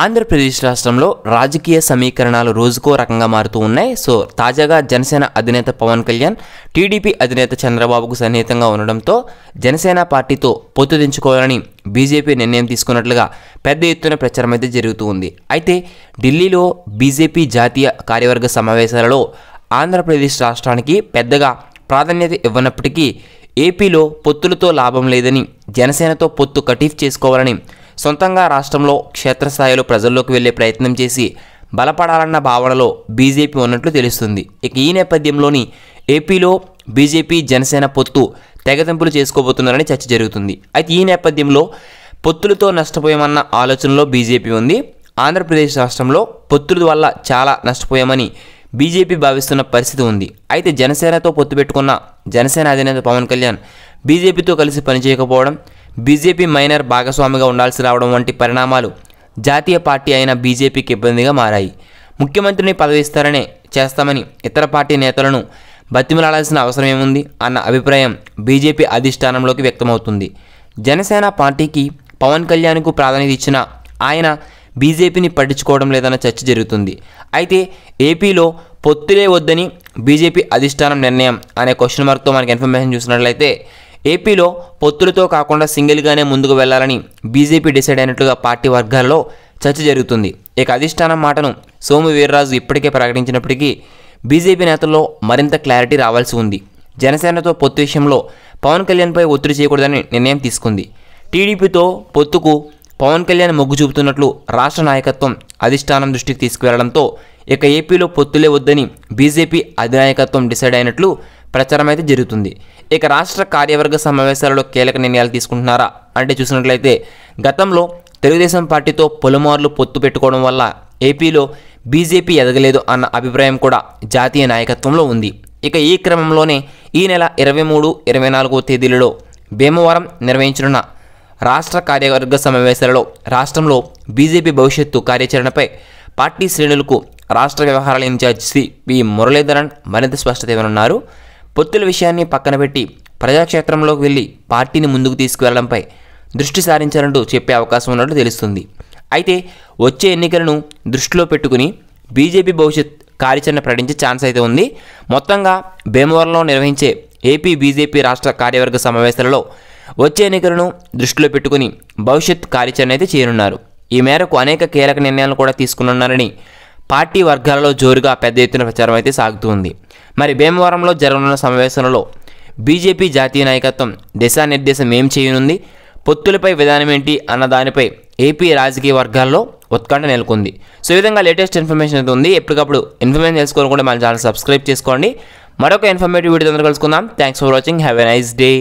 ఆంధ్రప్రదేశ్ రాష్ట్రంలో రాజకీయ సమీకరణాలు రోజుకో రకంగా మారుతూ ఉన్నాయి సో తాజాగా జనసేన అధినేత పవన్ కళ్యాణ్ టీడీపీ అధినేత చంద్రబాబుకు సన్నిహితంగా ఉండడంతో జనసేన పార్టీతో పొత్తు దించుకోవాలని బీజేపీ నిర్ణయం తీసుకున్నట్లుగా పెద్ద ఎత్తున ప్రచారం అయితే జరుగుతూ ఉంది అయితే ఢిల్లీలో బీజేపీ జాతీయ కార్యవర్గ సమావేశాలలో ఆంధ్రప్రదేశ్ రాష్ట్రానికి పెద్దగా ప్రాధాన్యత ఇవ్వనప్పటికీ ఏపీలో పొత్తులతో లాభం లేదని జనసేనతో పొత్తు కటీఫ్ చేసుకోవాలని సొంతంగా రాష్ట్రంలో క్షేత్రస్థాయిలో ప్రజల్లోకి వెళ్లే ప్రయత్నం చేసి బలపడాలన్న భావనలో బీజేపీ ఉన్నట్లు తెలుస్తుంది ఇక ఈ నేపథ్యంలోని ఏపీలో బీజేపీ జనసేన పొత్తు తెగతింపులు చేసుకోబోతున్నారని చర్చ జరుగుతుంది అయితే ఈ నేపథ్యంలో పొత్తులతో నష్టపోయామన్న ఆలోచనలో బీజేపీ ఉంది ఆంధ్రప్రదేశ్ రాష్ట్రంలో పొత్తుల వల్ల చాలా నష్టపోయామని బీజేపీ భావిస్తున్న పరిస్థితి ఉంది అయితే జనసేనతో పొత్తు పెట్టుకున్న జనసేన అధినేత పవన్ కళ్యాణ్ బీజేపీతో కలిసి పనిచేయకపోవడం బీజేపీ మైనర్ భాగస్వామిగా ఉండాల్సి రావడం వంటి పరిణామాలు జాతీయ పార్టీ అయిన బీజేపీకి ఇబ్బందిగా మారాయి ముఖ్యమంత్రిని పదవిస్తారనే చేస్తామని ఇతర పార్టీ నేతలను బతిమలాడాల్సిన అవసరం ఏముంది అన్న అభిప్రాయం బీజేపీ అధిష్టానంలోకి వ్యక్తమవుతుంది జనసేన పార్టీకి పవన్ కళ్యాణ్కు ప్రాధాన్యత ఇచ్చిన ఆయన బీజేపీని పట్టించుకోవడం లేదన్న చర్చ జరుగుతుంది అయితే ఏపీలో పొత్తులే వద్దని బీజేపీ అధిష్టానం నిర్ణయం అనే క్వశ్చన్ మార్క్తో మనకి ఇన్ఫర్మేషన్ చూసినట్లయితే ఏపీలో పొత్తులతో కాకుండా సింగిల్గానే ముందుకు వెళ్లాలని బీజేపీ డిసైడ్ అయినట్లుగా పార్టీ వర్గాల్లో చర్చ జరుగుతుంది ఇక అధిష్టానం మాటను సోము వీర్రాజు ఇప్పటికే ప్రకటించినప్పటికీ బీజేపీ నేతల్లో మరింత క్లారిటీ రావాల్సి ఉంది జనసేనతో పొత్తు విషయంలో పవన్ కళ్యాణ్పై ఒత్తిడి చేయకూడదని నిర్ణయం తీసుకుంది టీడీపీతో పొత్తుకు పవన్ కళ్యాణ్ మొగ్గు చూపుతున్నట్లు రాష్ట్ర నాయకత్వం అధిష్టానం దృష్టికి తీసుకువెళ్లడంతో ఇక ఏపీలో పొత్తులే వద్దని బీజేపీ అధినాయకత్వం డిసైడ్ అయినట్లు ప్రచారం అయితే జరుగుతుంది ఇక రాష్ట్ర కార్యవర్గ సమావేశాలలో కీలక నిర్ణయాలు తీసుకుంటున్నారా అంటే చూసినట్లయితే గతంలో తెలుగుదేశం పార్టీతో పలుమార్లు పొత్తు పెట్టుకోవడం వల్ల ఏపీలో బీజేపీ ఎదగలేదు అన్న అభిప్రాయం కూడా జాతీయ నాయకత్వంలో ఉంది ఇక ఈ క్రమంలోనే ఈ నెల ఇరవై మూడు ఇరవై నాలుగో తేదీలలో భీమవరం నిర్వహించనున్న రాష్ట్ర కార్యవర్గ సమావేశాలలో రాష్ట్రంలో బీజేపీ భవిష్యత్తు కార్యాచరణపై పార్టీ శ్రేణులకు రాష్ట్ర వ్యవహారాల ఇన్ఛార్జ్ శ్రీ పి మురళీధరన్ మరింత స్పష్టత ఇవ్వనున్నారు పొత్తుల విషయాన్ని పక్కన పెట్టి ప్రజాక్షేత్రంలోకి వెళ్ళి పార్టీని ముందుకు తీసుకువెళ్లడంపై దృష్టి సారించాలంటూ చెప్పే అవకాశం ఉన్నట్లు తెలుస్తుంది అయితే వచ్చే ఎన్నికలను దృష్టిలో పెట్టుకుని బీజేపీ భవిష్యత్ కార్యాచరణ ప్రకటించే ఛాన్స్ అయితే ఉంది మొత్తంగా భీమవరంలో నిర్వహించే ఏపీ బీజేపీ రాష్ట్ర కార్యవర్గ సమావేశాలలో వచ్చే ఎన్నికలను దృష్టిలో పెట్టుకుని భవిష్యత్ కార్యాచరణ అయితే చేయనున్నారు ఈ మేరకు అనేక కీలక నిర్ణయాలు కూడా తీసుకున్నారని పార్టీ వర్గాలలో జోరుగా పెద్ద ఎత్తున ప్రచారం అయితే సాగుతూ మరి భీమవరంలో జరగనున్న సమావేశంలో బీజేపీ జాతీయ నాయకత్వం దిశానిర్దేశం ఏం చేయనుంది పొత్తులపై విధానం ఏంటి అన్న దానిపై ఏపీ రాజకీయ వర్గాల్లో ఉత్కంఠ నెలకొంది సో ఈ విధంగా లేటెస్ట్ ఇన్ఫర్మేషన్ అయితే ఉంది ఎప్పటికప్పుడు ఇన్ఫర్మేషన్ తెలుసుకోవాలని మన ఛానల్ సబ్స్క్రైబ్ చేసుకోండి మరొక ఇన్ఫర్మేటివ్ వీడియో అందరూ కలుసుకుందాం thanks for watching have a nice day